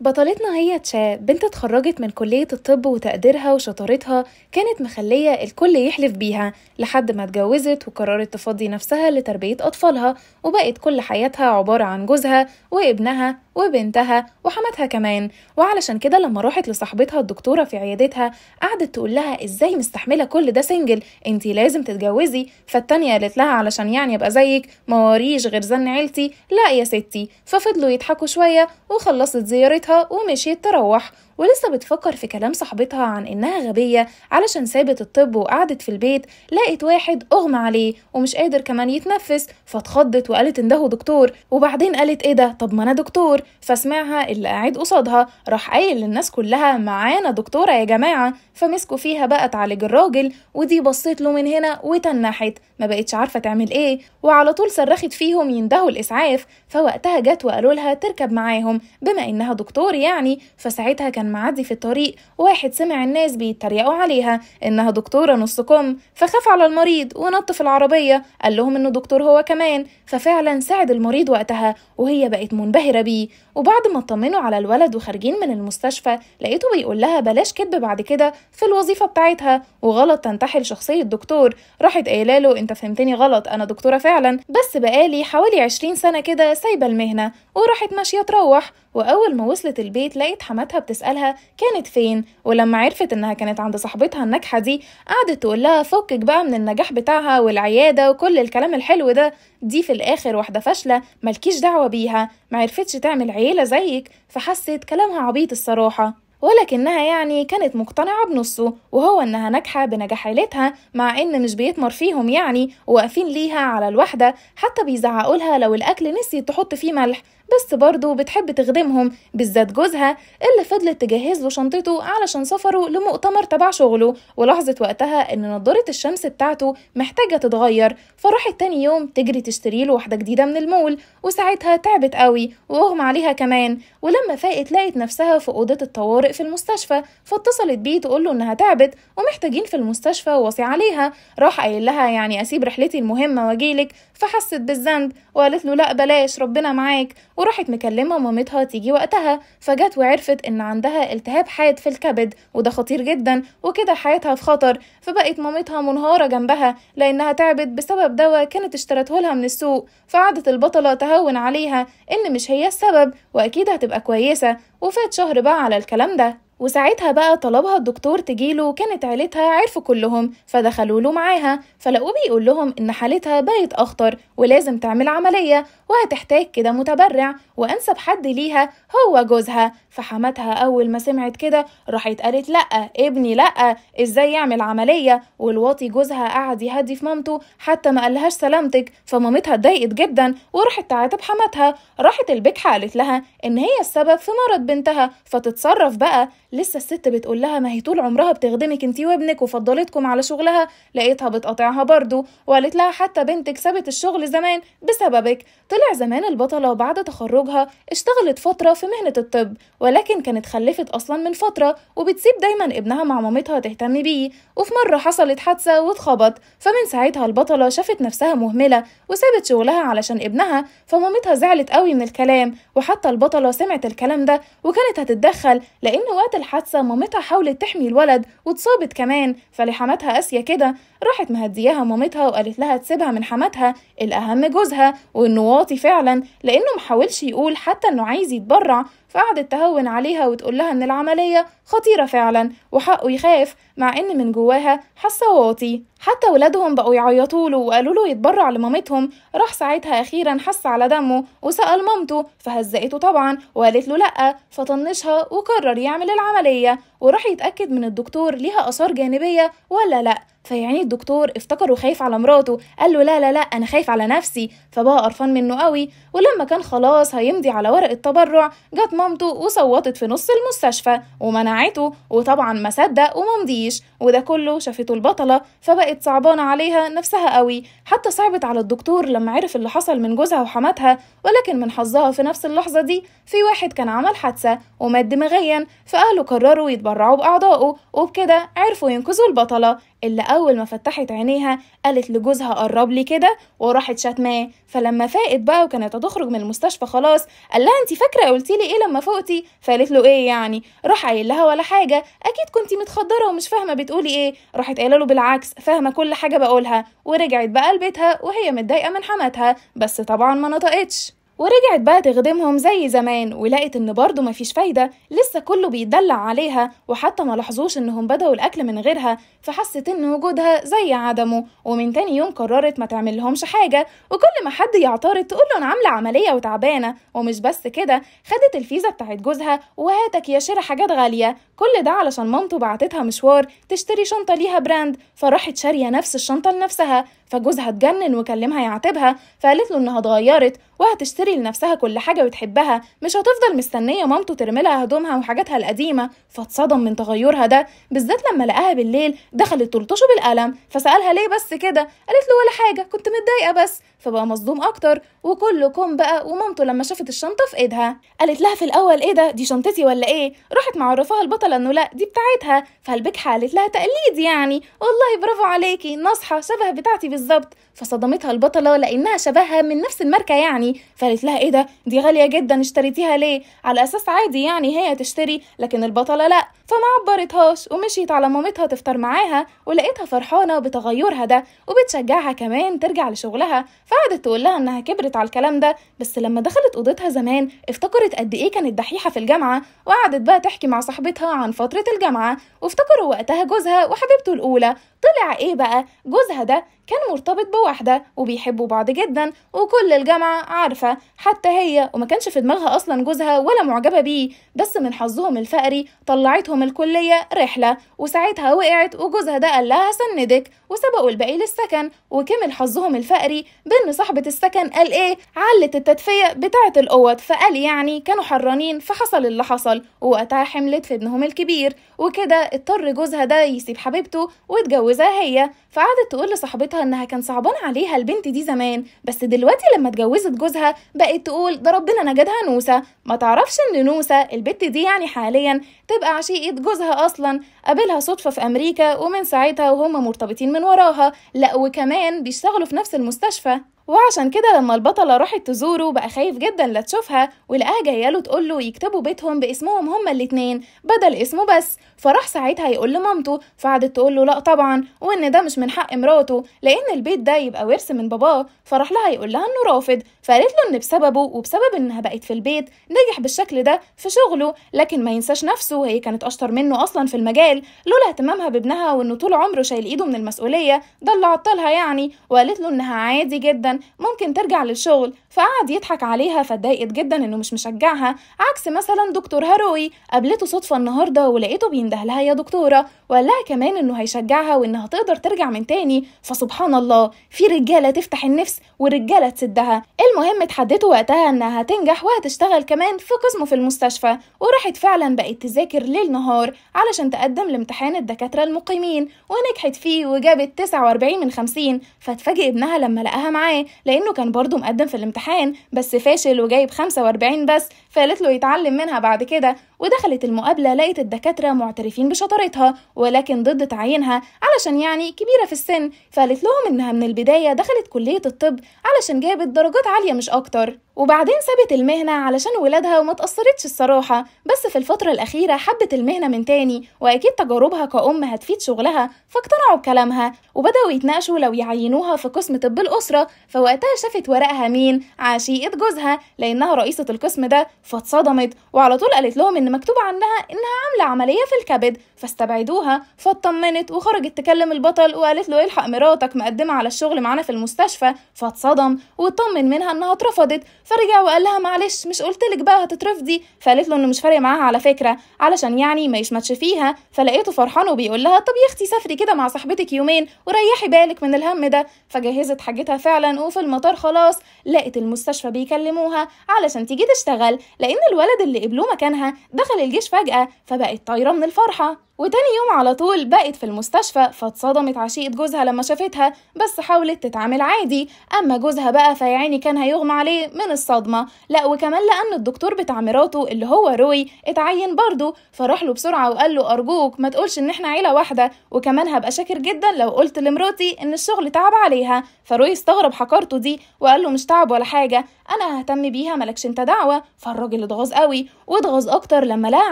بطلتنا هي تشا بنت اتخرجت من كلية الطب وتقديرها وشطارتها كانت مخلية الكل يحلف بيها لحد ما اتجوزت وقررت تفضي نفسها لتربية أطفالها وبقت كل حياتها عبارة عن جوزها وابنها وبنتها وحماتها كمان وعلشان كده لما راحت لصاحبتها الدكتوره في عيادتها قعدت تقول لها ازاي مستحمله كل ده سنجل انت لازم تتجوزي فالتانيه قالت لها علشان يعني ابقى زيك مواريش غير زن عيلتي لا يا ستي ففضلوا يضحكوا شويه وخلصت زيارتها ومشيت تروح ولسه بتفكر في كلام صاحبتها عن إنها غبية علشان سابت الطب وقعدت في البيت لقت واحد أغمى عليه ومش قادر كمان يتنفس فاتخضت وقالت إن ده دكتور وبعدين قالت إيه ده طب ما أنا دكتور فسمعها اللي قاعد قصادها راح قايل للناس كلها معانا دكتورة يا جماعة فمسكوا فيها بقى تعالج الراجل ودي بصيت له من هنا وتنحت ما بقتش عارفه تعمل ايه وعلى طول صرخت فيهم يندهوا الاسعاف فوقتها جت وقالوا لها تركب معاهم بما انها دكتور يعني فساعتها كان معدي في الطريق واحد سمع الناس بيتريقوا عليها انها دكتوره نص كم فخاف على المريض ونط في العربيه قال لهم انه دكتور هو كمان ففعلا ساعد المريض وقتها وهي بقت منبهره بيه وبعد ما اطمنوا على الولد وخارجين من المستشفى لقيته بيقول لها بلاش كدب بعد كده في الوظيفة بتاعتها وغلط تنتحل شخصية دكتور راحت قايله له انت فهمتني غلط انا دكتورة فعلا بس بقالي حوالي عشرين سنة كده سايبة المهنة وراحت ماشية تروح واول ما وصلت البيت لقيت حماتها بتسألها كانت فين ولما عرفت انها كانت عند صاحبتها الناجحة دي قعدت تقول لها فكك بقى من النجاح بتاعها والعيادة وكل الكلام الحلو ده دي في الاخر واحدة فاشلة ملكيش دعوة بيها معرفتش تعمل عيلة زيك فحست كلامها عبيط الصراحة ولكنها يعني كانت مقتنعة بنصه وهو إنها ناجحة بنجاح عيلتها مع إن مش بيتمر فيهم يعني وواقفين ليها على الوحدة حتى بيزعقولها لو الأكل نسيت تحط فيه ملح بس برضه بتحب تخدمهم بالذات جوزها اللي فضلت تجهز له شنطته علشان سفره لمؤتمر تبع شغله ولاحظت وقتها ان نضارة الشمس بتاعته محتاجة تتغير فراحت تاني يوم تجري تشتري له واحدة جديدة من المول وساعتها تعبت قوي واغمى عليها كمان ولما فاقت لقت نفسها في أوضة الطوارئ في المستشفى فاتصلت بيه تقول له انها تعبت ومحتاجين في المستشفى وصي عليها راح قايل لها يعني اسيب رحلتي المهمة واجيلك فحست بالذنب وقالت له لا بلاش ربنا معاك وراحت مكلمة مامتها تيجي وقتها فجت وعرفت إن عندها التهاب حاد في الكبد وده خطير جدا وكده حياتها في خطر فبقت مامتها منهارة جنبها لأنها تعبت بسبب دواء كانت اشترته لها من السوق فقعدت البطلة تهون عليها إن مش هي السبب وأكيد هتبقى كويسة وفات شهر بقى على الكلام ده وساعتها بقى طلبها الدكتور تجيله وكانت عيلتها عرفوا كلهم فدخلوا له معاها فلقوه بيقول لهم إن حالتها بقت أخطر ولازم تعمل عملية وهتحتاج كده متبرع وأنسب حد ليها هو جوزها فحماتها أول ما سمعت كده راحت قالت لأ ابني لأ إزاي يعمل عملية والواطي جوزها قعد يهدي في مامته حتى ما قالهاش سلامتك فمامتها اتضايقت جدا وراحت تعاتب حماتها راحت البكحة قالت لها إن هي السبب في مرض بنتها فتتصرف بقى لسه الست بتقول لها ما هي طول عمرها بتخدمك انتي وابنك وفضلتكم على شغلها لقيتها بتقاطعها معاها برضه وقالت لها حتى بنتك سابت الشغل زمان بسببك طلع زمان البطلة وبعد تخرجها اشتغلت فترة في مهنة الطب ولكن كانت خلفت أصلا من فترة وبتسيب دايما ابنها مع مامتها تهتم بيه وفي مرة حصلت حادثة واتخبط فمن ساعتها البطلة شافت نفسها مهملة وسابت شغلها علشان ابنها فمامتها زعلت قوي من الكلام وحتى البطلة سمعت الكلام ده وكانت هتتدخل لأن وقت الحادثة مامتها حاولت تحمي الولد واتصابت كمان فلحمتها قاسية كده راحت مهدية إياها مامتها وقالت لها تسيبها من حماتها الأهم جوزها وإنه واطي فعلا لأنه محاولش يقول حتى إنه عايز يتبرع فقعدت تهون عليها وتقول لها إن العملية خطيرة فعلا وحقه يخاف مع إن من جواها حاسة واطي حتى ولادهم بقوا يعيطوا له وقالوا له يتبرع لمامتهم راح ساعتها أخيرا حس على دمه وسأل مامته فهزقته طبعا وقالت له لأ فطنشها وقرر يعمل العملية وراح يتأكد من الدكتور ليها آثار جانبية ولا لأ فيعني الدكتور افتكره خايف على مراته قال له لا لا لا انا خايف على نفسي فبقى قرفان منه قوي ولما كان خلاص هيمضي على ورق التبرع جت مامته وصوتت في نص المستشفى ومنعته وطبعا ما صدق وممضيش وده كله شافته البطلة فبقت صعبانة عليها نفسها قوي حتى صعبت على الدكتور لما عرف اللي حصل من جوزها وحماتها ولكن من حظها في نفس اللحظة دي في واحد كان عمل حادثة ومات دماغيا فأهله قرروا يتبرعوا بأعضائه وبكده عرفوا ينقذوا البطلة اللي أول ما فتحت عينيها قالت لجوزها قرب لي كده وراحت شتماه فلما فاقت بقى وكانت هتخرج من المستشفى خلاص قال لها انت فاكرة قلتي لي ايه لما فوقتي فقالت له ايه يعني راح قايل لها ولا حاجة اكيد كنتي متخدرة ومش فاهمة بتقولي ايه راحت قايله له بالعكس فاهمه كل حاجه بقولها ورجعت بقى لبيتها وهي متضايقه من حماتها بس طبعا ما نطقتش ورجعت بقى تخدمهم زي زمان ولقت ان برضه مفيش فايده لسه كله بيدلع عليها وحتى ما لاحظوش انهم بدأوا الاكل من غيرها فحست ان وجودها زي عدمه ومن تاني يوم قررت ما تعملهمش حاجه وكل ما حد يعترض تقول له انا عامله عمليه وتعبانه ومش بس كده خدت الفيزا بتاعت جوزها وهاتك يا شيرة حاجات غاليه كل ده علشان مامته بعتتها مشوار تشتري شنطه ليها براند فراحت شاريه نفس الشنطه لنفسها فجوزها اتجنن وكلمها يعاتبها فقالت له انها اتغيرت وهتشتري لنفسها كل حاجة بتحبها مش هتفضل مستنية مامته ترملها هدومها وحاجاتها القديمة فاتصدم من تغيرها ده بالذات لما لقاها بالليل دخلت تلطشه بالقلم فسألها ليه بس كده قالت له ولا حاجة كنت متضايقة بس فبقى مصدوم اكتر وكلكم بقى ومامته لما شافت الشنطه في ايدها قالت لها في الاول ايه ده دي شنطتي ولا ايه راحت معرفاها البطله انه لا دي بتاعتها فالبكحه قالت لها تقليد يعني والله برافو عليكي نصحه شبه بتاعتي بالظبط فصدمتها البطله لانها شبهها من نفس الماركه يعني فقالت لها ايه ده دي غاليه جدا اشتريتيها ليه على اساس عادي يعني هي تشتري لكن البطله لا فما عبرتهاش ومشيت على مامتها تفطر معاها ولقيتها فرحانه بتغيرها ده وبتشجعها كمان ترجع لشغلها ف تقول تقولها انها كبرت على الكلام ده بس لما دخلت اوضتها زمان افتكرت قد ايه كانت دحيحه في الجامعه وقعدت بقى تحكي مع صاحبتها عن فتره الجامعه وافتكروا وقتها جوزها وحبيبته الاولى طلع ايه بقى جوزها ده كان مرتبط بواحده وبيحبوا بعض جدا وكل الجامعه عارفه حتى هي وما كانش في دماغها اصلا جوزها ولا معجبه بيه بس من حظهم الفقري طلعتهم الكليه رحله وساعتها وقعت وجوزها ده قال لها سندك وسبقوا الباقي للسكن وكمل حظهم الفقري بين المهم صاحبة السكن قال ايه علت التدفية بتاعة القوط فقال يعني كانوا حرانين فحصل اللي حصل ووقتها حملت في ابنهم الكبير وكده اضطر جوزها ده يسيب حبيبته واتجوزها هي فقعدت تقول لصاحبتها انها كان صعبان عليها البنت دي زمان بس دلوقتي لما اتجوزت جوزها بقت تقول ده ربنا نجدها نوسة ما تعرفش ان نوسة البنت دي يعني حاليا تبقى عشيقة جوزها اصلا قابلها صدفة في امريكا ومن ساعتها وهم مرتبطين من وراها لا وكمان بيشتغلوا في نفس المستشفى وعشان كده لما البطلة راحت تزوره بقى خايف جدا لا تشوفها ولقاها جاية له تقول له يكتبوا بيتهم باسمهم هما الاتنين بدل اسمه بس فراح ساعتها يقول لمامته فقعدت تقول له لا طبعا وان ده مش من حق مراته لان البيت ده يبقى ورث من باباه فراح لها يقول لها انه رافض فقالت له ان بسببه وبسبب انها بقت في البيت نجح بالشكل ده في شغله لكن ما ينساش نفسه وهي كانت اشطر منه اصلا في المجال لولا اهتمامها بابنها وانه طول عمره شايل ايده من المسؤوليه ده اللي عطلها يعني وقالت له انها عادي جدا ممكن ترجع للشغل فقعد يضحك عليها فاتضايقت جدا انه مش مشجعها عكس مثلا دكتور هاروي قابلته صدفه النهارده ولقيته بينده لها يا دكتوره وقال كمان انه هيشجعها وانها تقدر ترجع من تاني فسبحان الله في رجاله تفتح النفس ورجاله تسدها المهم اتحدته وقتها انها هتنجح وهتشتغل كمان في قسمه في المستشفى وراحت فعلا بقت تذاكر ليل نهار علشان تقدم لامتحان الدكاترة المقيمين ونجحت فيه وجابت 49 من 50 فاتفاجئ ابنها لما لقاها معاه لانه كان برضه مقدم في الامتحان بس فاشل وجايب 45 بس فقالت له يتعلم منها بعد كده ودخلت المقابلة لقيت الدكاترة معترفين بشطارتها ولكن ضد تعيينها علشان يعني كبيرة في السن فقالت لهم انها من البداية دخلت كلية الطب علشان جابت درجات عالية Mariam Żoktor وبعدين سابت المهنة علشان ولادها وما تأثرتش الصراحة بس في الفترة الأخيرة حبت المهنة من تاني وأكيد تجاربها كأم هتفيد شغلها فاقتنعوا بكلامها وبدأوا يتناقشوا لو يعينوها في قسم طب الأسرة فوقتها شافت ورقها مين عشيقة جوزها لأنها رئيسة القسم ده فاتصدمت وعلى طول قالت لهم إن مكتوب عنها إنها عاملة عملية في الكبد فاستبعدوها فاطمنت وخرجت تكلم البطل وقالت له الحق مراتك مقدمة على الشغل معانا في المستشفى فاتصدم واطمن منها إنها اترفضت فرجع وقال لها معلش مش قلت لك بقى هتترفضي فقالت له انه مش فارق معاها على فكره علشان يعني ما يشمتش فيها فلقيته فرحان وبيقول لها طب يا اختي سافري كده مع صاحبتك يومين وريحي بالك من الهم ده فجهزت حاجتها فعلا وفي المطار خلاص لقت المستشفى بيكلموها علشان تيجي تشتغل لان الولد اللي قبلوه مكانها دخل الجيش فجاه فبقت طايره من الفرحه وتاني يوم على طول بقت في المستشفى فاتصدمت عشيقة جوزها لما شافتها بس حاولت تتعامل عادي أما جوزها بقى فيعني كان هيغمى عليه من الصدمة لا وكمان لأن الدكتور بتاع مراته اللي هو روي اتعين برضه فراح له بسرعة وقال له أرجوك ما تقولش إن إحنا عيلة واحدة وكمان هبقى شاكر جدا لو قلت لمراتي إن الشغل تعب عليها فروي استغرب حقارته دي وقال له مش تعب ولا حاجة أنا ههتم بيها ملكش أنت دعوة فالراجل اتغاظ قوي واتغاظ أكتر لما لقى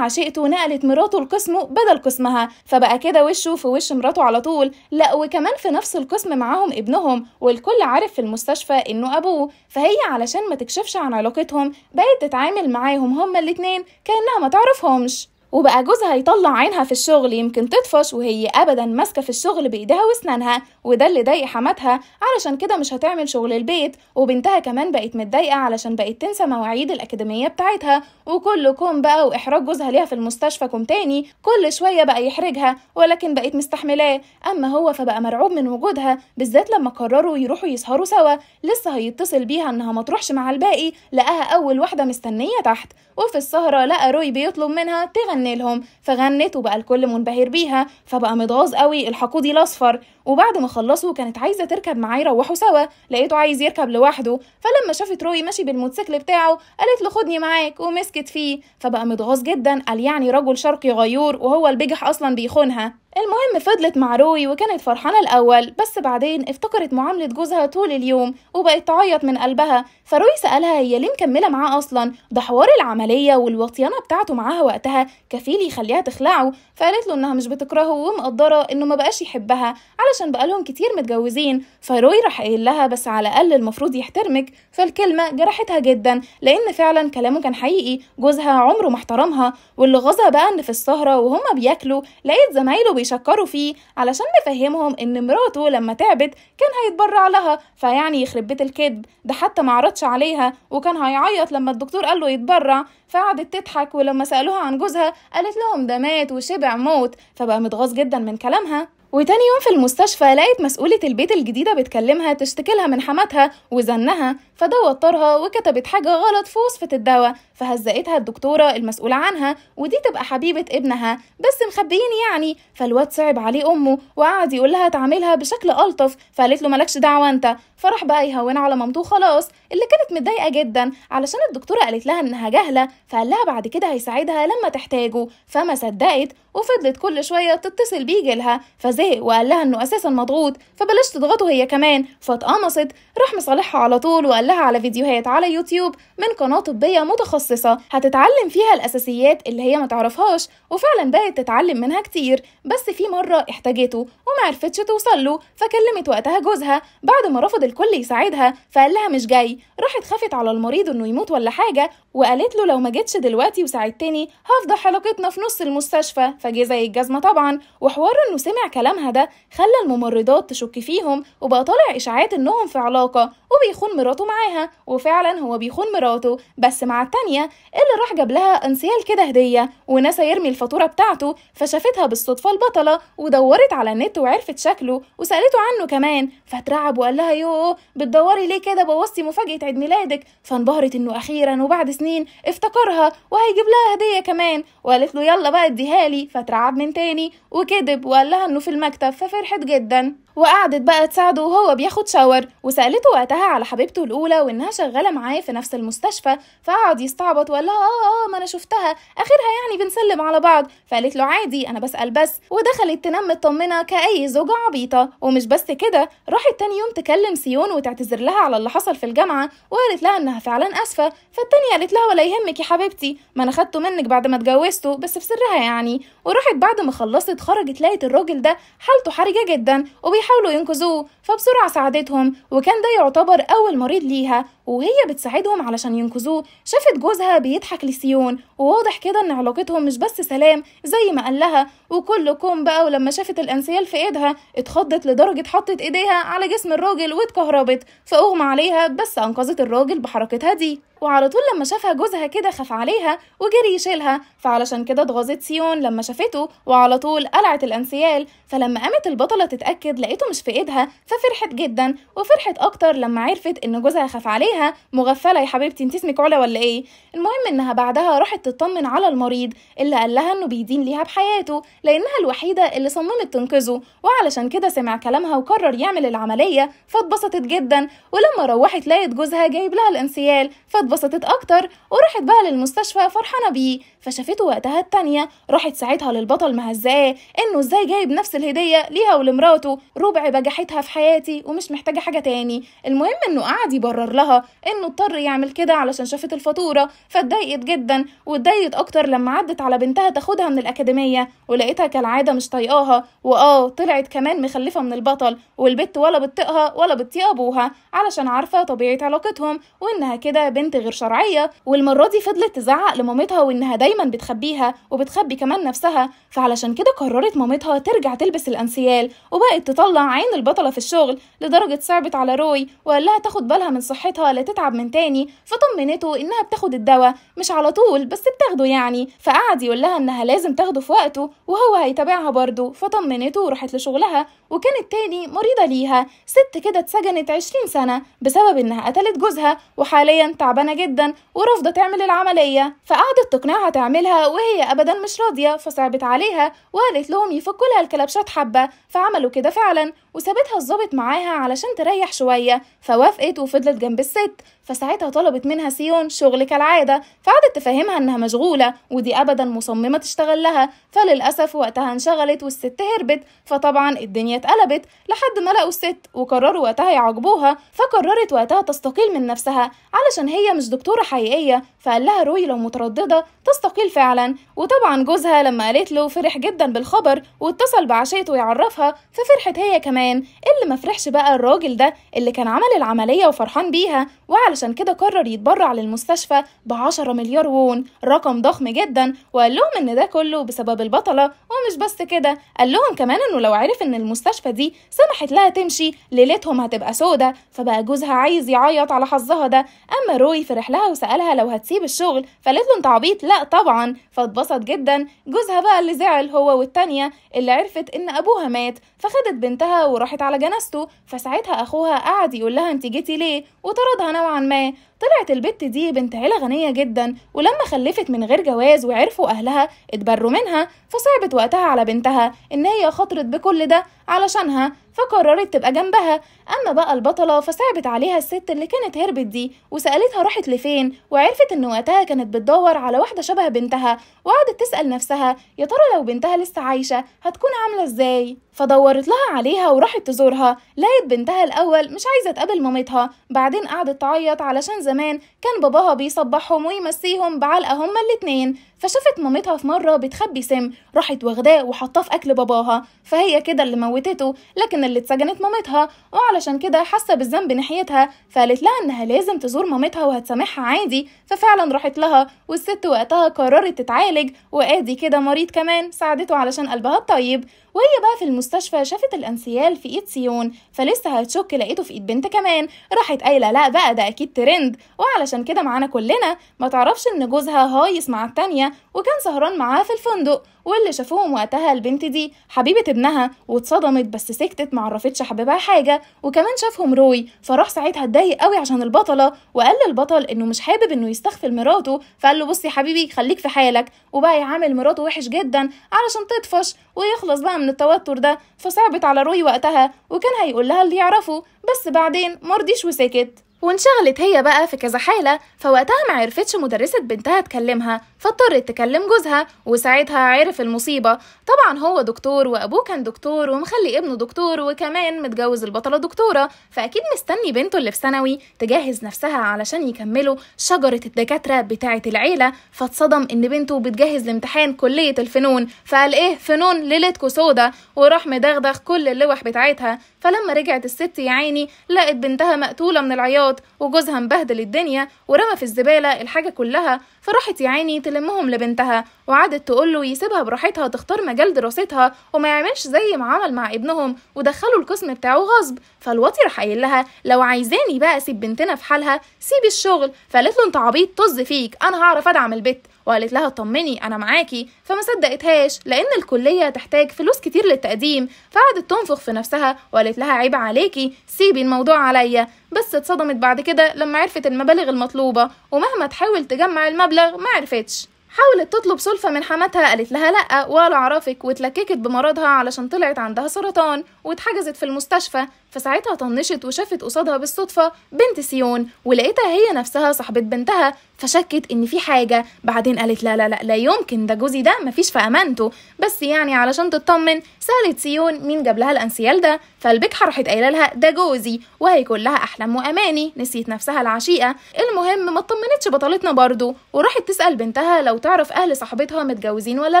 عشيقته نقلت مراته لقسمه بدل قسمه قسمها فبقى كده وشه في وش مراته على طول لا وكمان في نفس القسم معاهم ابنهم والكل عارف في المستشفى انه ابوه فهي علشان ما تكشفش عن علاقتهم بقت تتعامل معاهم هما الاتنين كانها ما تعرفهمش وبقى جوزها يطلع عينها في الشغل يمكن تطفش وهي ابدا ماسكه في الشغل بايديها واسنانها وده اللي ضايق حماتها علشان كده مش هتعمل شغل البيت وبنتها كمان بقت متضايقه علشان بقت تنسى مواعيد الاكاديميه بتاعتها وكل كوم بقى واحراج جوزها ليها في المستشفى كوم تاني كل شويه بقى يحرجها ولكن بقت مستحملاه اما هو فبقى مرعوب من وجودها بالذات لما قرروا يروحوا يسهروا سوا لسه هيتصل بيها انها ما تروحش مع الباقي لقاها اول واحده مستنيه تحت وفي السهره لقى روي بيطلب منها تغني تغني لهم فغنت وبقى الكل منبهر بيها فبقى متغاظ قوي الحقودي الاصفر وبعد ما خلصوا كانت عايزه تركب معاه يروحوا سوا لقيته عايز يركب لوحده فلما شافت روي ماشي بالموتوسيكل بتاعه قالت له خدني معاك ومسكت فيه فبقى متغاظ جدا قال يعني رجل شرقي غيور وهو البجح اصلا بيخونها المهم فضلت مع روي وكانت فرحانة الأول بس بعدين افتكرت معاملة جوزها طول اليوم وبقت تعيط من قلبها فروي سألها هي ليه مكملة معاه أصلا ده حوار العملية والوطيانة بتاعته معاها وقتها كفيل يخليها تخلعه فقالت له إنها مش بتكرهه ومقدرة إنه ما بقاش يحبها على علشان بقالهم كتير متجوزين فروي راح قايل لها بس على الأقل المفروض يحترمك فالكلمة جرحتها جدا لأن فعلا كلامه كان حقيقي جوزها عمره ما احترمها واللي غزا بقى إن في السهرة وهما بياكلوا لقيت زمايله بيشكروا فيه علشان مفهمهم إن مراته لما تعبت كان هيتبرع لها فيعني يخرب بيت الكذب ده حتى معرضش عليها وكان هيعيط لما الدكتور قال له يتبرع فقعدت تضحك ولما سألوها عن جوزها قالت لهم ده مات وشبع موت فبقى متغاظ جدا من كلامها وتاني يوم في المستشفى لقيت مسؤولة البيت الجديدة بتكلمها تشتكي لها من حماتها وزنها فده وترها وكتبت حاجة غلط في وصفة الدواء فهزقتها الدكتورة المسؤولة عنها ودي تبقى حبيبة ابنها بس مخبيين يعني فالواد صعب عليه أمه وقعد يقول لها تعاملها بشكل ألطف فقالت له مالكش دعوة أنت فراح بقى يهون على مامته خلاص اللي كانت متضايقة جدا علشان الدكتورة قالت لها إنها جاهلة فقال لها بعد كده هيساعدها لما تحتاجه فما صدقت وفضلت كل شوية تتصل بيه جيلها فزهق وقال لها إنه أساسا مضغوط فبلاش تضغطه هي كمان فاتقمصت راح مصالحها على طول وقال لها على فيديوهات على يوتيوب من قناة طبية متخصصة متخصصة هتتعلم فيها الأساسيات اللي هي متعرفهاش وفعلا بقت تتعلم منها كتير بس في مرة احتاجته ومعرفتش توصله فكلمت وقتها جوزها بعد ما رفض الكل يساعدها فقال لها مش جاي راحت خافت على المريض انه يموت ولا حاجة وقالت له لو ما جيتش دلوقتي وساعدتني هفضح حلقتنا في نص المستشفى فجه زي الجزمة طبعا وحوار انه سمع كلامها ده خلى الممرضات تشك فيهم وبقى طالع اشاعات انهم في علاقة وبيخون مراته معاها وفعلا هو بيخون مراته بس مع التانية اللي راح جاب لها انسيال كده هدية ونسى يرمي الفاتورة بتاعته فشافتها بالصدفة البطلة ودورت على النت وعرفت شكله وسألته عنه كمان فترعب وقال لها يو بتدوري ليه كده بوظتي مفاجأة عيد ميلادك فانبهرت انه اخيرا وبعد سنين افتكرها وهيجيب لها هدية كمان وقالت له يلا بقى اديها لي فترعب من تاني وكذب وقال لها انه في المكتب ففرحت جدا وقعدت بقى تساعده وهو بياخد شاور وسالته وقتها على حبيبته الاولى وانها شغاله معاه في نفس المستشفى فقعد يستعبط وقال لها آه،, اه اه ما انا شفتها اخرها يعني بنسلم على بعض فقالت له عادي انا بسال بس ودخلت تنام مطمنه كاي زوجه عبيطه ومش بس كده راحت تاني يوم تكلم سيون وتعتذر لها على اللي حصل في الجامعه وقالت لها انها فعلا اسفه فالتانية قالت لها ولا يهمك يا حبيبتي ما انا خدته منك بعد ما اتجوزته بس في سرها يعني وراحت بعد ما خلصت خرجت لقت الراجل ده حالته حرجه جدا وبي بيحاولوا ينقذوه فبسرعة ساعدتهم وكان ده يعتبر أول مريض ليها وهي بتساعدهم علشان ينقذوه شافت جوزها بيضحك لسيون وواضح كده ان علاقتهم مش بس سلام زي ما قال لها وكلكم بقى ولما شافت الانسيال في ايدها اتخضت لدرجه حطت ايديها على جسم الراجل واتكهربت فاغمى عليها بس انقذت الراجل بحركتها دي وعلى طول لما شافها جوزها كده خاف عليها وجري يشيلها فعلشان كده اتغاظت سيون لما شافته وعلى طول قلعت الانسيال فلما قامت البطله تتاكد لقيته مش في ايدها ففرحت جدا وفرحت اكتر لما عرفت ان جوزها خاف عليها مغفله يا حبيبتي انت اسمك علا ولا ايه المهم انها بعدها راحت تطمن على المريض اللي قال لها انه بيدين ليها بحياته لانها الوحيده اللي صممت تنقذه وعلشان كده سمع كلامها وقرر يعمل العمليه فاتبسطت جدا ولما روحت لقيت جوزها جايب لها الانسيال فاتبسطت اكتر وراحت بقى للمستشفى فرحانه بيه فشافته وقتها التانية راحت ساعتها للبطل مهزاه انه ازاي جايب نفس الهديه ليها ولمراته ربع بجحتها في حياتي ومش محتاجه حاجه تاني المهم انه قعد يبرر لها إنه اضطر يعمل كده علشان شافت الفاتورة فاتضايقت جدا واتضايقت أكتر لما عدت على بنتها تاخدها من الأكاديمية ولقيتها كالعادة مش طايقاها وآه طلعت كمان مخلفة من البطل والبت ولا بتطيقها ولا بتطيق أبوها علشان عارفة طبيعة علاقتهم وإنها كده بنت غير شرعية والمرة دي فضلت تزعق لمامتها وإنها دايما بتخبيها وبتخبي كمان نفسها فعلشان كده قررت مامتها ترجع تلبس الأنسيال وبقت تطلع عين البطلة في الشغل لدرجة صعبت على روي وقال لها تاخد بالها من صحتها لا تتعب من تاني فطمنته إنها بتاخد الدواء مش على طول بس بتاخده يعني فقعد يقول لها إنها لازم تاخده في وقته وهو هيتابعها برضه فطمنته وراحت لشغلها وكانت تاني مريضة ليها ست كده اتسجنت 20 سنة بسبب إنها قتلت جوزها وحاليا تعبانة جدا ورافضة تعمل العملية فقعدت تقنعها تعملها وهي أبدا مش راضية فصعبت عليها وقالت لهم يفكوا لها الكلبشات حبة فعملوا كده فعلا وسابتها الظابط معاها علشان تريح شوية فوافقت وفضلت جنب الست it فساعتها طلبت منها سيون شغل كالعادة فقعدت تفهمها إنها مشغولة ودي أبدا مصممة تشتغل لها فللأسف وقتها انشغلت والست هربت فطبعا الدنيا اتقلبت لحد ما لقوا الست وقرروا وقتها يعاقبوها فقررت وقتها تستقيل من نفسها علشان هي مش دكتورة حقيقية فقال لها روي لو مترددة تستقيل فعلا وطبعا جوزها لما قالت له فرح جدا بالخبر واتصل بعشيته يعرفها ففرحت هي كمان اللي مفرحش بقى الراجل ده اللي كان عمل العملية وفرحان بيها وعلى عشان كده قرر يتبرع للمستشفى ب 10 مليار وون رقم ضخم جدا وقال لهم ان ده كله بسبب البطلة ومش بس كده قال لهم كمان انه لو عرف ان المستشفى دي سمحت لها تمشي ليلتهم هتبقى سودة فبقى جوزها عايز يعيط على حظها ده اما روي فرح لها وسألها لو هتسيب الشغل فقالت له انت عبيط لا طبعا فاتبسط جدا جوزها بقى اللي زعل هو والتانية اللي عرفت ان ابوها مات فخدت بنتها وراحت على جنازته فساعتها اخوها قعد يقول لها انت جيتي ليه وطردها نوعا में طلعت البت دي بنت عيلة غنية جدا ولما خلفت من غير جواز وعرفوا أهلها اتبروا منها فصعبت وقتها على بنتها إن هي خاطرت بكل ده علشانها فقررت تبقى جنبها أما بقى البطلة فصعبت عليها الست اللي كانت هربت دي وسألتها راحت لفين وعرفت إن وقتها كانت بتدور على واحدة شبه بنتها وقعدت تسأل نفسها يا ترى لو بنتها لسه عايشة هتكون عاملة إزاي فدورت لها عليها وراحت تزورها لقيت بنتها الأول مش عايزة تقابل مامتها بعدين قعدت تعيط علشان زمان كان باباها بيصبحهم ويمسيهم بعلقة هما الاتنين فشافت مامتها في مرة بتخبي سم راحت واخداه وحطاه في أكل باباها فهي كده اللي موتته لكن اللي اتسجنت مامتها وعلشان كده حاسة بالذنب ناحيتها فقالت لها إنها لازم تزور مامتها وهتسامحها عادي ففعلا راحت لها والست وقتها قررت تتعالج وآدي كده مريض كمان ساعدته علشان قلبها الطيب وهي بقى في المستشفى شافت الانسيال في ايد سيون فلسه هتشك لقيته في ايد بنت كمان راحت قايله لا بقى ده اكيد ترند وعلشان كده معانا كلنا ما تعرفش ان جوزها هايص مع التانية وكان سهران معاها في الفندق واللي شافوهم وقتها البنت دي حبيبة ابنها واتصدمت بس سكتت معرفتش حبيبها حاجة وكمان شافهم روي فراح ساعتها اتضايق قوي عشان البطلة وقال للبطل انه مش حابب انه يستغفل مراته فقال له بصي حبيبي خليك في حالك وبقى يعامل مراته وحش جدا علشان تطفش ويخلص بقى من التوتر ده فصعبت على روي وقتها وكان هيقول لها اللي يعرفه بس بعدين مرضيش وسكت وانشغلت هي بقى في كذا حالة فوقتها معرفتش مدرسة بنتها تكلمها فاضطرت تكلم جوزها وساعتها عرف المصيبة طبعا هو دكتور وأبوه كان دكتور ومخلي ابنه دكتور وكمان متجوز البطلة دكتورة فأكيد مستني بنته اللي في ثانوي تجهز نفسها علشان يكملوا شجرة الدكاترة بتاعة العيلة فاتصدم إن بنته بتجهز لامتحان كلية الفنون فقال إيه فنون ليلتكو سودا وراح مدغدغ كل اللوح بتاعتها فلما رجعت الست يا عيني لقت بنتها مقتولة من العياط وجوزها مبهدل الدنيا ورمى في الزبالة الحاجة كلها فراحت يا عيني تلمهم لبنتها وقعدت تقوله يسيبها براحتها تختار مجال دراستها وما يعملش زي ما عمل مع ابنهم ودخله القسم بتاعه غصب فالواطي راح قايل لها لو عايزاني بقى اسيب بنتنا في حالها سيب الشغل فقالت له انت عبيط طز فيك انا هعرف ادعم البت وقالت لها طمني انا معاكي فما صدقتهاش لان الكليه تحتاج فلوس كتير للتقديم فقعدت تنفخ في نفسها وقالت لها عيب عليكي سيبي الموضوع عليا بس اتصدمت بعد كده لما عرفت المبالغ المطلوبه ومهما تحاول تجمع المبلغ ما عرفتش حاولت تطلب سلفة من حماتها قالت لها لأ ولا أعرفك واتلككت بمرضها علشان طلعت عندها سرطان واتحجزت في المستشفى فساعتها طنشت وشافت قصادها بالصدفة بنت سيون ولقيتها هي نفسها صاحبة بنتها فشكت ان في حاجة بعدين قالت لا لا لا لا يمكن ده جوزي ده مفيش في امانته بس يعني علشان تطمن سألت سيون مين جاب لها الانسيال ده فالبكحة راحت قايلة لها ده جوزي وهي كلها احلام واماني نسيت نفسها العشيقة المهم ما طمنتش بطلتنا برضه وراحت تسأل بنتها لو تعرف اهل صاحبتها متجوزين ولا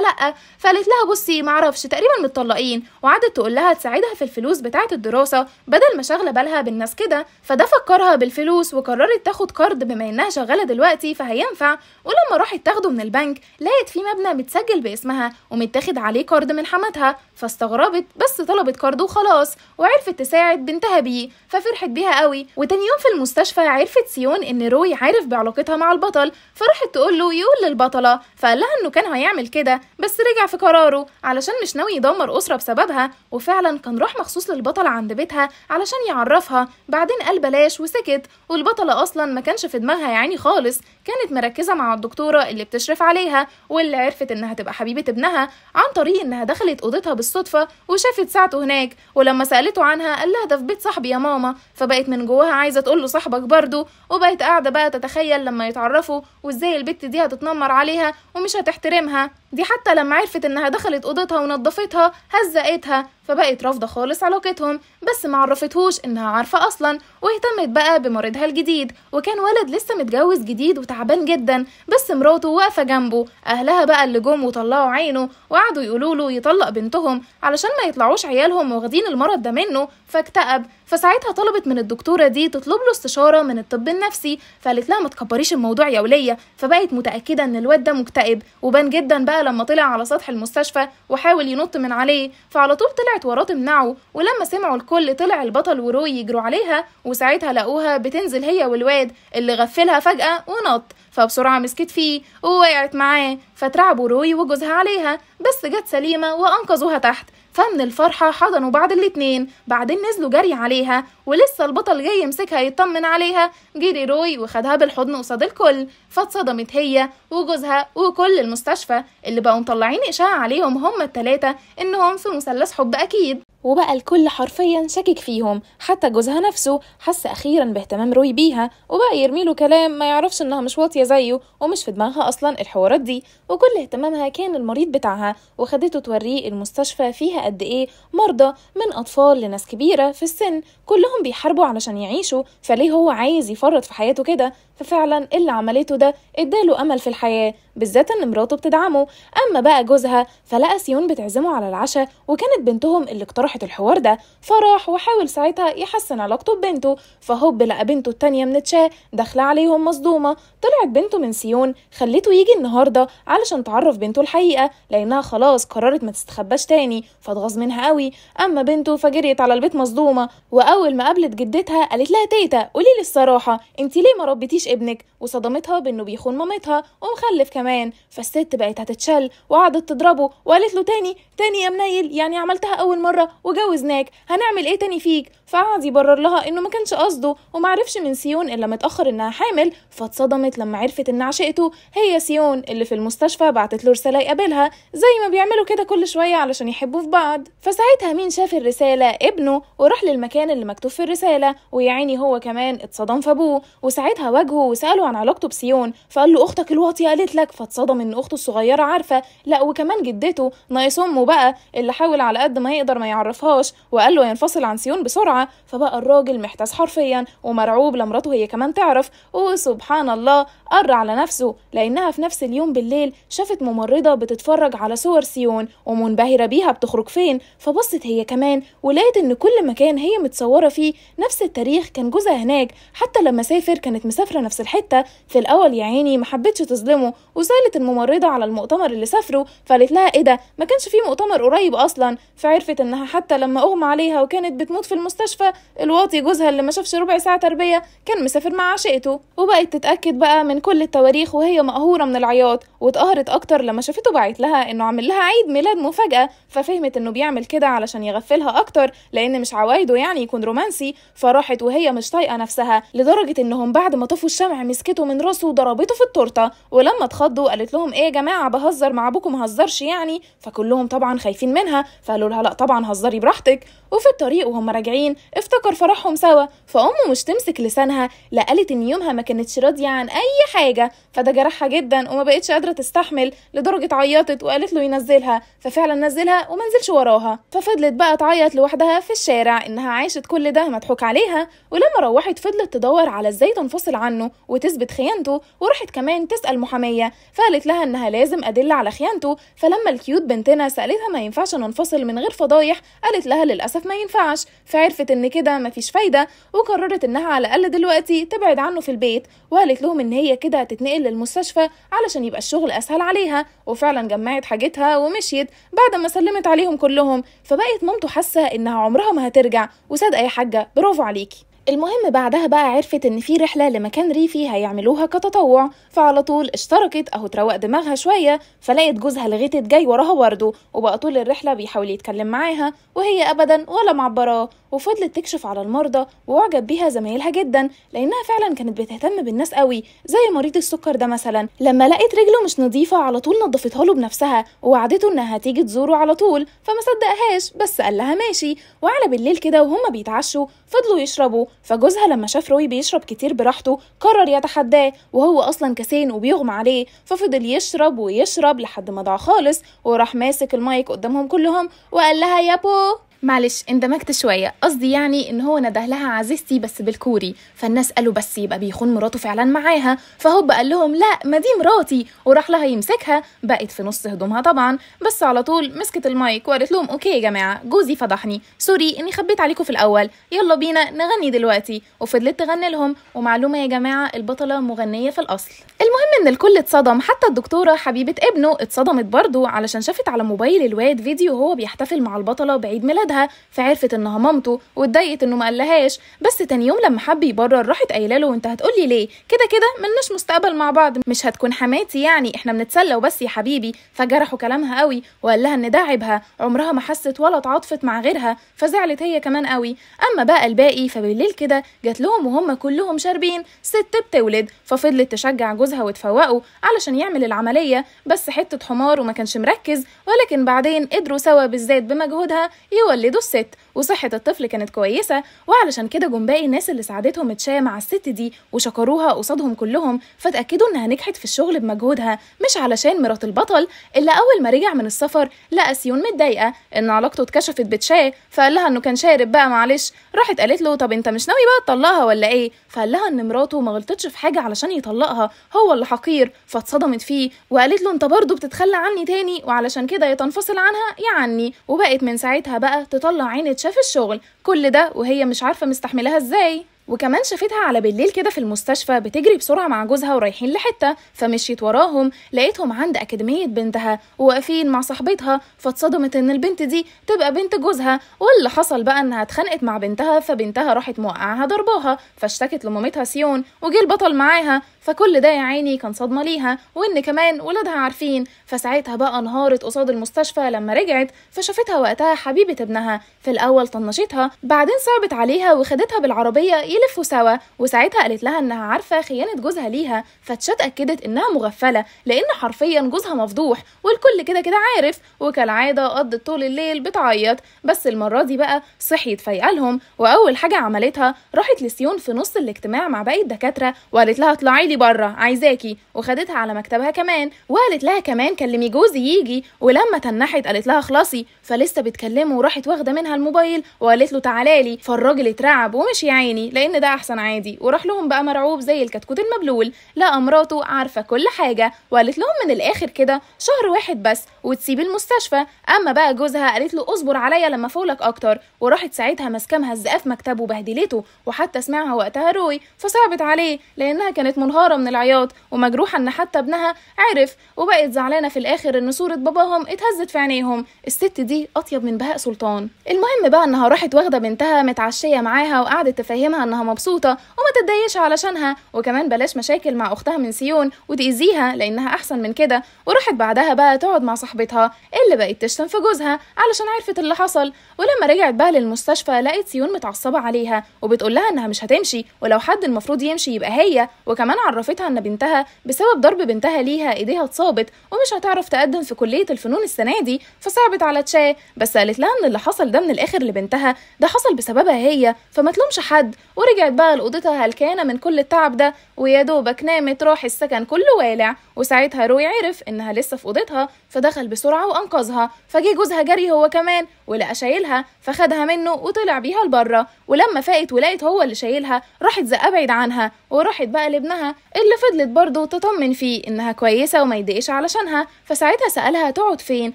لا فقالت لها بصي معرفش تقريبا متطلقين وقعدت تقول لها تساعدها في الفلوس بتاعة الدراسة بدل ما شاغله بالها بالناس كده فده فكرها بالفلوس وقررت تاخد قرض بما انها شغاله دلوقتي فهينفع ولما راحت تاخده من البنك لقت فيه مبنى متسجل باسمها ومتاخد عليه قرض من حماتها فاستغربت بس طلبت قرض وخلاص وعرفت تساعد بنتها بيه ففرحت بيها قوي وتاني يوم في المستشفى عرفت سيون ان روي عارف بعلاقتها مع البطل فراحت تقول له يقول للبطله فقال لها انه كان هيعمل كده بس رجع في قراره علشان مش ناوي يدمر اسره بسببها وفعلا كان راح مخصوص للبطله عند بيتها علشان يعرفها بعدين قال بلاش وسكت والبطلة أصلا ما كانش في دماغها يعني خالص كانت مركزة مع الدكتورة اللي بتشرف عليها واللي عرفت إنها تبقى حبيبة ابنها عن طريق إنها دخلت أوضتها بالصدفة وشافت ساعته هناك ولما سألته عنها قال لها ده في بيت صاحبي يا ماما فبقت من جواها عايزة تقول له صاحبك برضه وبقت قاعدة بقى تتخيل لما يتعرفوا وإزاي البت دي هتتنمر عليها ومش هتحترمها دي حتى لما عرفت انها دخلت اوضتها ونضفتها هزقتها فبقت رافضه خالص علاقتهم بس ما عرفتهوش انها عارفه اصلا واهتمت بقى بمريضها الجديد وكان ولد لسه متجوز جديد وتعبان جدا بس مراته واقفه جنبه اهلها بقى اللي جم وطلعوا عينه وقعدوا يقولوا له يطلق بنتهم علشان ما يطلعوش عيالهم واخدين المرض ده منه فاكتئب فساعتها طلبت من الدكتوره دي تطلب له استشاره من الطب النفسي فقالت لها ما تكبريش الموضوع يا وليه فبقت متاكده ان الواد ده مكتئب وبان جدا بقى لما طلع على سطح المستشفى وحاول ينط من عليه فعلى طول طلعت وراه تمنعه ولما سمعوا الكل طلع البطل وروي يجروا عليها وساعتها لقوها بتنزل هي والواد اللي غفلها فجأة ونط فبسرعة مسكت فيه ووقعت معاه فترعبوا روي وجوزها عليها بس جت سليمة وأنقذوها تحت فمن الفرحة حضنوا بعض الاتنين بعدين نزلوا جري عليها ولسه البطل جاي يمسكها يطمن عليها جري روي وخدها بالحضن قصاد الكل فاتصدمت هي وجوزها وكل المستشفى اللي بقوا مطلعين إشاعة عليهم هما التلاتة إنهم في مثلث حب أكيد وبقى الكل حرفيا شاكك فيهم حتى جوزها نفسه حس اخيرا باهتمام روي بيها وبقى يرميله كلام ما يعرفش انها مش واطيه زيه ومش في دماغها اصلا الحوارات دي وكل اهتمامها كان المريض بتاعها وخدته توريه المستشفى فيها قد ايه مرضى من اطفال لناس كبيره في السن كلهم بيحاربوا علشان يعيشوا فليه هو عايز يفرط في حياته كده ففعلا اللي عملته ده اداله امل في الحياه بالذات ان مراته بتدعمه اما بقى جوزها فلقى سيون بتعزمه على العشاء وكانت بنتهم اللي اقترحت الحوار ده فراح وحاول ساعتها يحسن علاقته ببنته فهوب لقى بنته التانية من تشا داخله عليهم مصدومه طلعت بنته من سيون خليته يجي النهارده علشان تعرف بنته الحقيقه لانها خلاص قررت ما تستخباش تاني فاتغاظ منها قوي اما بنته فجريت على البيت مصدومه واول ما قابلت جدتها قالت لها تيتا قولي لي الصراحه انت ليه ما ربيتيش ابنك وصدمتها بانه بيخون مامتها ومخلف كمان فالست بقت هتتشل وقعدت تضربه وقالت له تاني تاني يا منيل يعني عملتها اول مره وجوزناك هنعمل ايه تاني فيك فقعد يبرر لها انه ما كانش قصده ومعرفش من سيون الا متاخر انها حامل فاتصدمت لما عرفت ان عشقته هي سيون اللي في المستشفى بعتت له رساله يقابلها زي ما بيعملوا كده كل شويه علشان يحبوا في بعض فساعتها مين شاف الرساله ابنه وراح للمكان اللي مكتوب في الرساله ويا عيني هو كمان اتصدم في ابوه وساعتها واجهه وساله عن علاقته بسيون فقال له اختك الواطيه قالت لك فاتصدم ان اخته الصغيره عارفه لا وكمان جدته ناقص امه بقى اللي حاول على قد ما يقدر ما يعرفهاش وقال له ينفصل عن سيون بسرعه فبقى الراجل محتاس حرفيا ومرعوب لمراته هي كمان تعرف وسبحان الله قر على نفسه لأنها في نفس اليوم بالليل شافت ممرضة بتتفرج على صور سيون ومنبهرة بيها بتخرج فين فبصت هي كمان ولقيت إن كل مكان هي متصورة فيه نفس التاريخ كان جوزها هناك حتى لما سافر كانت مسافرة نفس الحتة في الأول يا عيني محبتش تظلمه وسألت الممرضة على المؤتمر اللي سافره فقالت لها إيه ده ما كانش فيه مؤتمر قريب أصلا فعرفت إنها حتى لما أغمى عليها وكانت بتموت في المستشفى المستشفى الواطي جوزها اللي ما شافش ربع ساعة تربية كان مسافر مع عشيقته وبقت تتأكد بقى من كل التواريخ وهي مقهورة من العياط واتقهرت أكتر لما شافته بعت لها إنه عامل لها عيد ميلاد مفاجأة ففهمت إنه بيعمل كده علشان يغفلها أكتر لأن مش عوايده يعني يكون رومانسي فراحت وهي مش طايقة نفسها لدرجة إنهم بعد ما طفوا الشمع مسكته من راسه وضربته في التورتة ولما اتخضوا قالت لهم إيه يا جماعة بهزر مع أبوكم مهزرش يعني فكلهم طبعا خايفين منها فقالوا لها لا طبعا هزري براحتك وفي الطريق وهم راجعين افتكر فرحهم سوا فأمه مش تمسك لسانها لا قالت إن يومها ما كانتش راضية عن أي حاجة فده جرحها جدا وما بقتش قادرة تستحمل لدرجة عيطت وقالت له ينزلها ففعلا نزلها وما نزلش وراها ففضلت بقى تعيط لوحدها في الشارع إنها عاشت كل ده مضحوك عليها ولما روحت فضلت تدور على إزاي تنفصل عنه وتثبت خيانته وراحت كمان تسأل محامية فقالت لها إنها لازم أدلة على خيانته فلما الكيوت بنتنا سألتها ما ينفعش ننفصل من غير فضايح قالت لها للأسف للأسف ما ينفعش فعرفت إن كده مفيش فايدة وقررت إنها على الأقل دلوقتي تبعد عنه في البيت وقالت لهم إن هي كده هتتنقل للمستشفى علشان يبقى الشغل أسهل عليها وفعلا جمعت حاجتها ومشيت بعد ما سلمت عليهم كلهم فبقت مامته حاسة إنها عمرها ما هترجع وصدق يا حاجة برافو عليكي المهم بعدها بقى عرفت ان في رحله لمكان ريفي هيعملوها كتطوع فعلى طول اشتركت اهو تروق دماغها شويه فلقيت جوزها الغتت جاي وراها برضه وبقى طول الرحله بيحاول يتكلم معاها وهي ابدا ولا معبراه وفضلت تكشف على المرضى واعجب بيها زمايلها جدا لانها فعلا كانت بتهتم بالناس قوي زي مريض السكر ده مثلا لما لقيت رجله مش نظيفه على طول نظفتها له بنفسها ووعدته انها تيجي تزوره على طول فما صدقهاش بس قال لها ماشي وعلى بالليل كده وهما بيتعشوا فضلوا يشربوا فجوزها لما شاف روي بيشرب كتير براحته قرر يتحداه وهو أصلا كسين وبيغمى عليه ففضل يشرب ويشرب لحد ما ضاع خالص وراح ماسك المايك قدامهم كلهم وقال لها يا بو معلش اندمجت شويه قصدي يعني ان هو نده لها عزيزتي بس بالكوري فالناس قالوا بس يبقى بيخون مراته فعلا معاها فهوب قال لهم لا ما دي مراتي وراح لها يمسكها بقت في نص هدومها طبعا بس على طول مسكت المايك وقالت لهم اوكي يا جماعه جوزي فضحني سوري اني خبيت عليكم في الاول يلا بينا نغني دلوقتي وفضلت تغني لهم ومعلومه يا جماعه البطله مغنيه في الاصل المهم ان الكل اتصدم حتى الدكتوره حبيبه ابنه اتصدمت برضه علشان شافت على موبايل الواد فيديو وهو بيحتفل مع البطله بعيد ميلادها اولادها فعرفت انها مامته واتضايقت انه ما قالهاش بس تاني يوم لما حب يبرر راحت قايله له انت هتقولي ليه كده كده ملناش مستقبل مع بعض مش هتكون حماتي يعني احنا بنتسلى وبس يا حبيبي فجرحوا كلامها قوي وقال لها ان ده عيبها عمرها ما حست ولا تعاطفت مع غيرها فزعلت هي كمان قوي اما بقى الباقي فبالليل كده جات لهم وهم كلهم شاربين ست بتولد ففضلت تشجع جوزها وتفوقه علشان يعمل العمليه بس حته حمار وما كانش مركز ولكن بعدين قدروا سوا بالذات بمجهودها يولد falledo set. وصحة الطفل كانت كويسة وعلشان كده جم باقي الناس اللي ساعدتهم اتشا مع الست دي وشكروها قصادهم كلهم فاتأكدوا إنها نجحت في الشغل بمجهودها مش علشان مرات البطل إلا أول ما رجع من السفر لقى سيون متضايقة إن علاقته اتكشفت بتشاي فقال لها إنه كان شارب بقى معلش راحت قالت له طب أنت مش ناوي بقى تطلقها ولا إيه فقال لها إن مراته ما غلطتش في حاجة علشان يطلقها هو اللي حقير فاتصدمت فيه وقالت له أنت برضه بتتخلى عني تاني وعلشان كده يتنفصل عنها يعني وبقت من ساعتها بقى تطلع عين شاف الشغل كل ده وهي مش عارفة مستحملها ازاي وكمان شافتها على بالليل كده في المستشفى بتجري بسرعة مع جوزها ورايحين لحتة فمشيت وراهم لقيتهم عند أكاديمية بنتها وواقفين مع صاحبتها فاتصدمت إن البنت دي تبقى بنت جوزها واللي حصل بقى إنها اتخانقت مع بنتها فبنتها راحت موقعها ضرباها فاشتكت لمامتها سيون وجه البطل معاها فكل ده يا عيني كان صدمه ليها وان كمان ولادها عارفين فساعتها بقى انهارت قصاد المستشفى لما رجعت فشافتها وقتها حبيبه ابنها في الاول طنشتها بعدين صعبت عليها وخدتها بالعربيه يلفوا سوا وساعتها قالت لها انها عارفه خيانه جوزها ليها فتشات اكدت انها مغفله لان حرفيا جوزها مفضوح والكل كده كده عارف وكالعاده قضت طول الليل بتعيط بس المره دي بقى صحيت فايقه لهم واول حاجه عملتها راحت لسيون في نص الاجتماع مع باقي الدكاتره وقالت لها اطلعي لي بره عايزاكي وخدتها على مكتبها كمان وقالت لها كمان كلمي جوزي يجي ولما تنحت قالت لها خلاصي فلسه بتكلمه وراحت واخده منها الموبايل وقالت له تعالالي فالراجل اترعب ومشي يا عيني لان ده احسن عادي وراح لهم بقى مرعوب زي الكتكوت المبلول لقى مراته عارفه كل حاجه وقالت لهم من الاخر كده شهر واحد بس وتسيب المستشفى اما بقى جوزها قالت له اصبر عليا لما فولك اكتر وراحت ساعتها ماسكه مهزقاه في مكتبه وبهدلته وحتى سمعها وقتها روي فصعبت عليه لانها كانت منهارة منهارة من العياط ومجروحة إن حتى ابنها عرف وبقت زعلانة في الآخر إن صورة باباهم اتهزت في عينيهم الست دي أطيب من بهاء سلطان المهم بقى إنها راحت واخدة بنتها متعشية معاها وقعدت تفهمها إنها مبسوطة وما تتضايقش علشانها وكمان بلاش مشاكل مع أختها من سيون وتأذيها لأنها أحسن من كده وراحت بعدها بقى تقعد مع صاحبتها اللي بقت تشتم في جوزها علشان عرفت اللي حصل ولما رجعت بقى للمستشفى لقت سيون متعصبة عليها وبتقول لها إنها مش هتمشي ولو حد المفروض يمشي يبقى هي وكمان عرفتها ان بنتها بسبب ضرب بنتها ليها ايديها اتصابت ومش هتعرف تقدم في كليه الفنون السنه دي فصعبت على تشا بس قالت لها ان اللي حصل ده من الاخر لبنتها ده حصل بسببها هي فما تلومش حد ورجعت بقى لاوضتها هلكانه من كل التعب ده ويا دوبك نامت راح السكن كله والع وساعتها روي عرف انها لسه في اوضتها فدخل بسرعه وانقذها فجه جوزها جري هو كمان ولقى شايلها فخدها منه وطلع بيها لبره ولما فاقت ولقت هو اللي شايلها راحت زقه بعيد عنها وراحت بقى لابنها اللي فضلت برضه تطمن فيه إنها كويسة وما يضايقش علشانها فساعتها سألها تقعد فين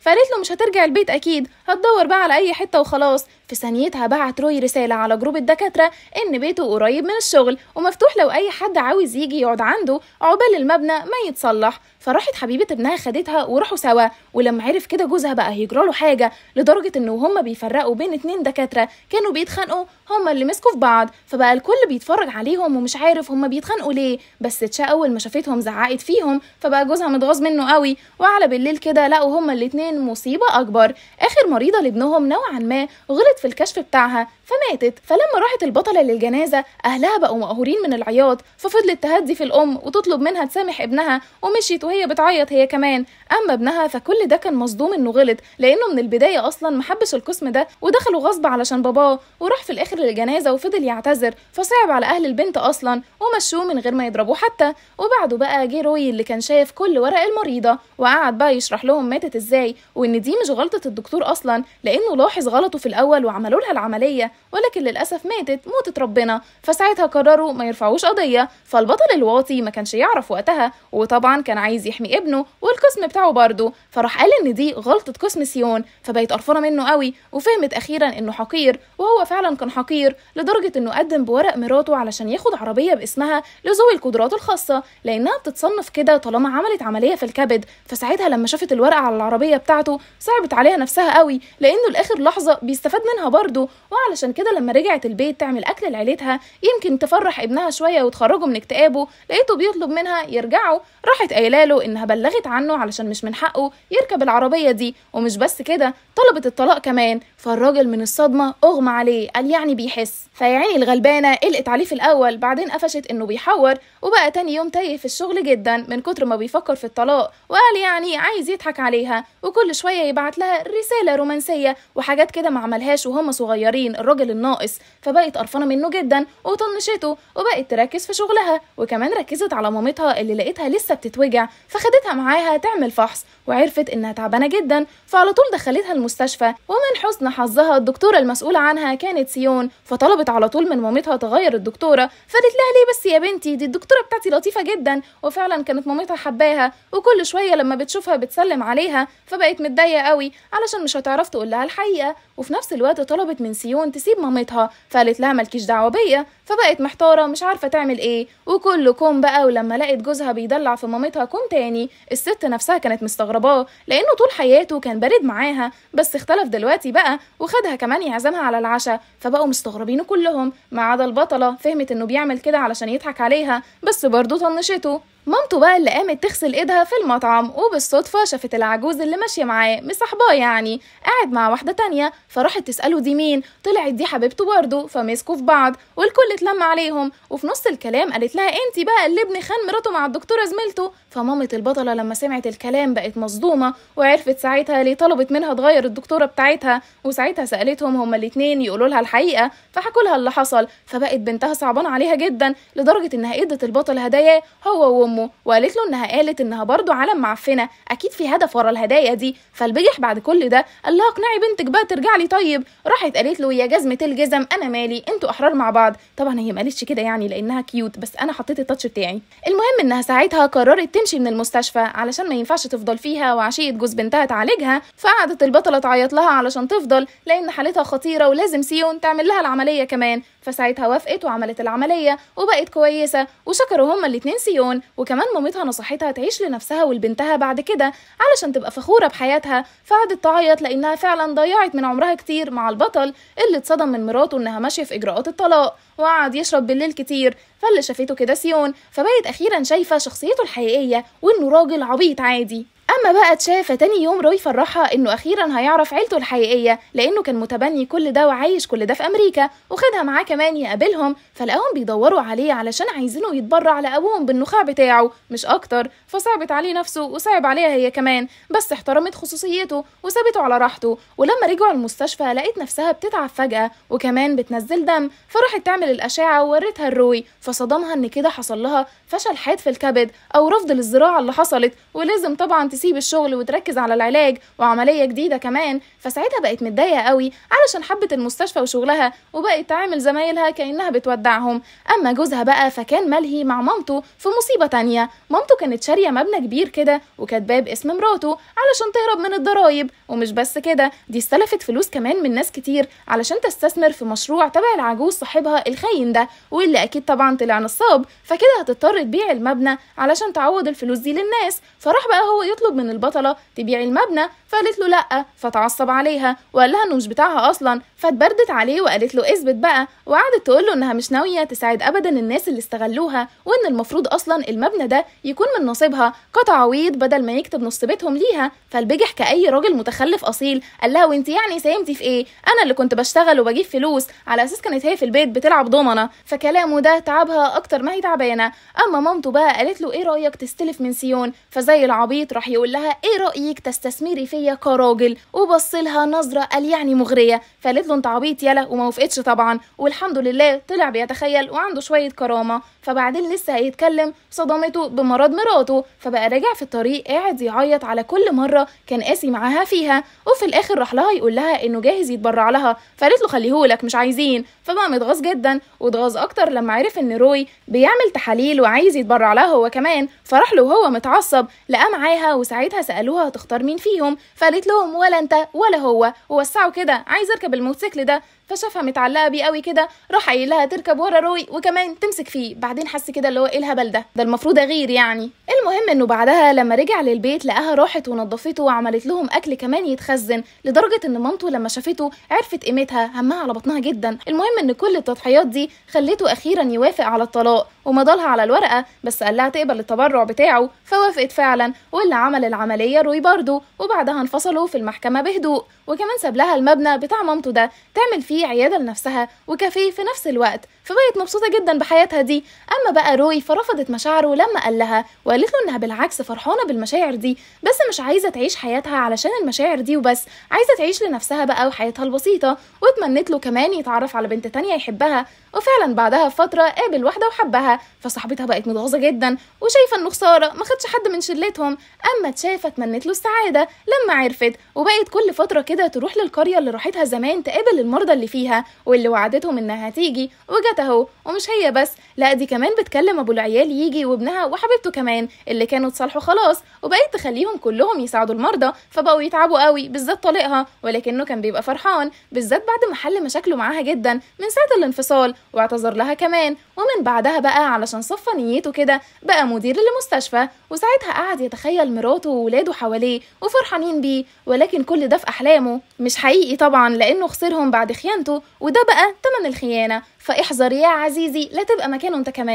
فقالت له مش هترجع البيت أكيد هتدور بقى على أي حتة وخلاص في ثانيتها بعت روي رسالة على جروب الدكاترة إن بيته قريب من الشغل ومفتوح لو أي حد عاوز يجي يقعد عنده عقبال المبنى ما يتصلح فراحت حبيبة ابنها خدتها وراحوا سوا ولما عرف كده جوزها بقى هيجرى له حاجة لدرجة إن وهما بيفرقوا بين اتنين دكاترة كانوا بيتخانقوا هما اللي مسكوا في بعض فبقى الكل بيتفرج عليهم ومش عارف هما بيتخانقوا ليه بس تشا أول ما شافتهم زعقت فيهم فبقى جوزها متغاظ منه قوي وعلى بالليل كده لقوا هما الاتنين مصيبة أكبر آخر مريضة لابنهم نوعا ما غلط في الكشف بتاعها فماتت فلما راحت البطلة للجنازة أهلها بقوا مقهورين من العياط ففضلت تهدي في الأم وتطلب منها تسامح ابنها ومشيت وهي بتعيط هي كمان أما ابنها فكل ده كان مصدوم إنه غلط لأنه من البداية أصلا محبش القسم ده ودخلوا غصب علشان باباه وراح في الآخر للجنازة وفضل يعتذر فصعب على أهل البنت أصلا ومشوه من غير ما يضربوه حتى وبعده بقى جه روي اللي كان شايف كل ورق المريضة وقعد بقى يشرح لهم ماتت إزاي وإن دي مش غلطة الدكتور أصلا لأنه لاحظ غلطه في الأول وعملوا لها العملية ولكن للأسف ماتت موتة ربنا فساعتها قرروا ما يرفعوش قضية فالبطل الواطي ما كانش يعرف وقتها وطبعا كان عايز يحمي ابنه والقسم بتاعه برضه فراح قال إن دي غلطة قسم سيون فبقت قرفانة منه قوي وفهمت أخيرا إنه حقير وهو فعلا كان حقير لدرجة إنه قدم بورق مراته علشان ياخد عربية باسمها لذوي القدرات الخاصة لأنها بتتصنف كده طالما عملت عملية في الكبد فساعتها لما شافت الورقة على العربية بتاعته صعبت عليها نفسها قوي لأنه لآخر لحظة بيستفاد منها برضه وعلشان عشان كده لما رجعت البيت تعمل أكل لعيلتها يمكن تفرح ابنها شوية وتخرجه من اكتئابه لقيته بيطلب منها يرجعوا راحت قايلة له إنها بلغت عنه علشان مش من حقه يركب العربية دي ومش بس كده طلبت الطلاق كمان فالراجل من الصدمة أغمى عليه قال يعني بيحس فيعني الغلبانة قلقت عليه في الأول بعدين قفشت إنه بيحور وبقى تاني يوم تايه في الشغل جدا من كتر ما بيفكر في الطلاق وقال يعني عايز يضحك عليها وكل شوية يبعت لها رسالة رومانسية وحاجات كده ما عملهاش وهم صغيرين الراجل الناقص فبقت قرفانة منه جدا وطنشته وبقت تركز في شغلها وكمان ركزت على مامتها اللي لقيتها لسه بتتوجع فخدتها معاها تعمل فحص وعرفت إنها تعبانة جدا فعلى طول دخلتها المستشفى ومن حسن حظها الدكتورة المسؤولة عنها كانت سيون فطلبت على طول من مامتها تغير الدكتورة فقالت لها ليه بس يا بنتي دي الدكتورة بتاعتي لطيفة جدا وفعلا كانت مامتها حباها وكل شوية لما بتشوفها بتسلم عليها فبقت متضايقة قوي علشان مش هتعرف تقول لها الحقيقة وفي نفس الوقت طلبت من سيون تسيب مامتها فقالت لها مالكيش دعوة بيا فبقت محتارة مش عارفة تعمل ايه وكله كوم بقى ولما لقت جوزها بيدلع في مامتها كوم تاني الست نفسها كانت مستغرباه لانه طول حياته كان بارد معاها بس اختلف دلوقتي بقى وخدها كمان يعزمها على العشاء فبقوا مستغربين كلهم ما عدا البطلة فهمت انه بيعمل كده علشان يضحك عليها بس برضه طنشته مامته بقى اللي قامت تغسل ايدها في المطعم وبالصدفه شافت العجوز اللي ماشيه معاه مصاحباه يعني قاعد مع واحده تانية فراحت تساله دي مين طلعت دي حبيبته برضه فمسكوا في بعض والكل اتلم عليهم وفي نص الكلام قالت لها انت بقى اللي ابني خان مراته مع الدكتوره زميلته فمامه البطله لما سمعت الكلام بقت مصدومه وعرفت ساعتها ليه طلبت منها تغير الدكتوره بتاعتها وساعتها سالتهم هما الاتنين يقولوا لها الحقيقه فحكوا لها اللي حصل فبقت بنتها صعبان عليها جدا لدرجه انها ادت البطل هدايا هو وامه امه وقالت له انها قالت انها برضه عالم معفنه اكيد في هدف ورا الهدايا دي فالبجح بعد كل ده قال لها اقنعي بنتك بقى ترجع لي طيب راحت قالت له يا جزمه الجزم انا مالي انتوا احرار مع بعض طبعا هي ما قالتش كده يعني لانها كيوت بس انا حطيت التاتش بتاعي المهم انها ساعتها قررت تمشي من المستشفى علشان ما ينفعش تفضل فيها وعشيه جوز بنتها تعالجها فقعدت البطله تعيط لها علشان تفضل لان حالتها خطيره ولازم سيون تعمل لها العمليه كمان فساعتها وافقت وعملت العمليه وبقت كويسه وشكروا هما الاتنين سيون وكمان مامتها نصحتها تعيش لنفسها ولبنتها بعد كده علشان تبقى فخوره بحياتها فقعدت تعيط لانها فعلا ضيعت من عمرها كتير مع البطل اللي اتصدم من مراته انها ماشيه في اجراءات الطلاق وقعد يشرب بالليل كتير فاللي شافته كده سيون فبقت اخيرا شايفه شخصيته الحقيقيه وانه راجل عبيط عادي اما بقى تشا فتاني يوم روي فرحها انه اخيرا هيعرف عيلته الحقيقيه لانه كان متبني كل ده وعايش كل ده في امريكا وخدها معاه كمان يقابلهم فلقاهم بيدوروا عليه علشان عايزينه يتبرع لابوهم بالنخاع بتاعه مش اكتر فصعبت عليه نفسه وصعب عليها هي كمان بس احترمت خصوصيته وسابته على راحته ولما رجعوا المستشفى لقيت نفسها بتتعب فجاه وكمان بتنزل دم فراحت تعمل الاشعه وورتها الروي فصدمها ان كده حصل لها فشل حاد في الكبد او رفض للزراعه اللي حصلت ولازم طبعا تسيب الشغل وتركز على العلاج وعمليه جديده كمان فساعتها بقت متضايقه قوي علشان حبت المستشفى وشغلها وبقت تعامل زمايلها كانها بتودعهم اما جوزها بقى فكان ملهي مع مامته في مصيبه تانية مامته كانت شاريه مبنى كبير كده وكاتباه اسم مراته علشان تهرب من الضرايب ومش بس كده دي استلفت فلوس كمان من ناس كتير علشان تستثمر في مشروع تبع العجوز صاحبها الخاين ده واللي اكيد طبعا طلع نصاب فكده هتضطر تبيع المبنى علشان تعوض الفلوس دي للناس فراح بقى هو يطلب المفروض من البطله تبيع المبنى فقالت له لا فتعصب عليها وقال لها انه مش بتاعها اصلا فاتبردت عليه وقالت له اثبت بقى وقعدت تقول له انها مش ناويه تساعد ابدا الناس اللي استغلوها وان المفروض اصلا المبنى ده يكون من نصيبها كتعويض بدل ما يكتب نص بيتهم ليها فالبجح كاي راجل متخلف اصيل قال لها وانت يعني ساهمتي في ايه انا اللي كنت بشتغل وبجيب فلوس على اساس كانت هي في البيت بتلعب ضمنه فكلامه ده تعبها اكتر ما هي تعبانه اما مامته بقى قالت له ايه رايك تستلف من سيون فزي العبيط راح يقول لها ايه رايك تستثمري في هي كراجل وبص لها نظره قال يعني مغريه فقالت له انت عبيط يلا وما وافقتش طبعا والحمد لله طلع بيتخيل وعنده شويه كرامه فبعدين لسه هيتكلم صدمته بمرض مراته فبقى راجع في الطريق قاعد يعيط على كل مرة كان قاسي معاها فيها وفي الآخر راح لها يقول لها إنه جاهز يتبرع لها فقالت له خليهولك مش عايزين فبقى متغاظ جدا واتغاظ أكتر لما عرف إن روي بيعمل تحاليل وعايز يتبرع لها هو كمان فراح له وهو متعصب لقى معاها وساعتها سألوها هتختار مين فيهم فقالت لهم ولا أنت ولا هو ووسعوا كده عايز أركب الموتوسيكل ده فشافها متعلقه بيه قوي كده راح قايل لها تركب ورا روي وكمان تمسك فيه بعدين حس كده اللي هو ايه الهبل ده ده المفروض اغير يعني المهم انه بعدها لما رجع للبيت لقاها راحت ونضفته وعملت لهم اكل كمان يتخزن لدرجه ان مامته لما شافته عرفت قيمتها همها على بطنها جدا المهم ان كل التضحيات دي خلته اخيرا يوافق على الطلاق ومضالها على الورقة بس قال لها تقبل التبرع بتاعه فوافقت فعلا واللي عمل العملية روي برضه وبعدها انفصلوا في المحكمة بهدوء وكمان ساب لها المبنى بتاع مامته ده تعمل فيه عيادة لنفسها وكافيه في نفس الوقت فبقت مبسوطة جدا بحياتها دي أما بقى روي فرفضت مشاعره لما قال لها وقالت له إنها بالعكس فرحانة بالمشاعر دي بس مش عايزة تعيش حياتها علشان المشاعر دي وبس عايزة تعيش لنفسها بقى وحياتها البسيطة واتمنت له كمان يتعرف على بنت تانية يحبها وفعلا بعدها بفترة قابل واحدة وحبها فصاحبتها بقت متغاظة جدا وشايفة إنه خسارة ما خدش حد من شلتهم أما تشافة اتمنت له السعادة لما عرفت وبقت كل فترة كده تروح للقرية اللي راحتها زمان تقابل المرضى اللي فيها واللي وعدتهم إنها هتيجي وجت ثلاثة اهو ومش هي بس لا دي كمان بتكلم ابو العيال يجي وابنها وحبيبته كمان اللي كانوا اتصالحوا خلاص وبقيت تخليهم كلهم يساعدوا المرضى فبقوا يتعبوا قوي بالذات طليقها ولكنه كان بيبقى فرحان بالذات بعد ما حل مشاكله معاها جدا من ساعه الانفصال واعتذر لها كمان ومن بعدها بقى علشان صفى نيته كده بقى مدير للمستشفى وساعتها قعد يتخيل مراته وولاده حواليه وفرحانين بيه ولكن كل ده في احلامه مش حقيقي طبعا لانه خسرهم بعد خيانته وده بقى تمن الخيانه فاحذر يا عزيزي لا تبقى مكانه انت كمان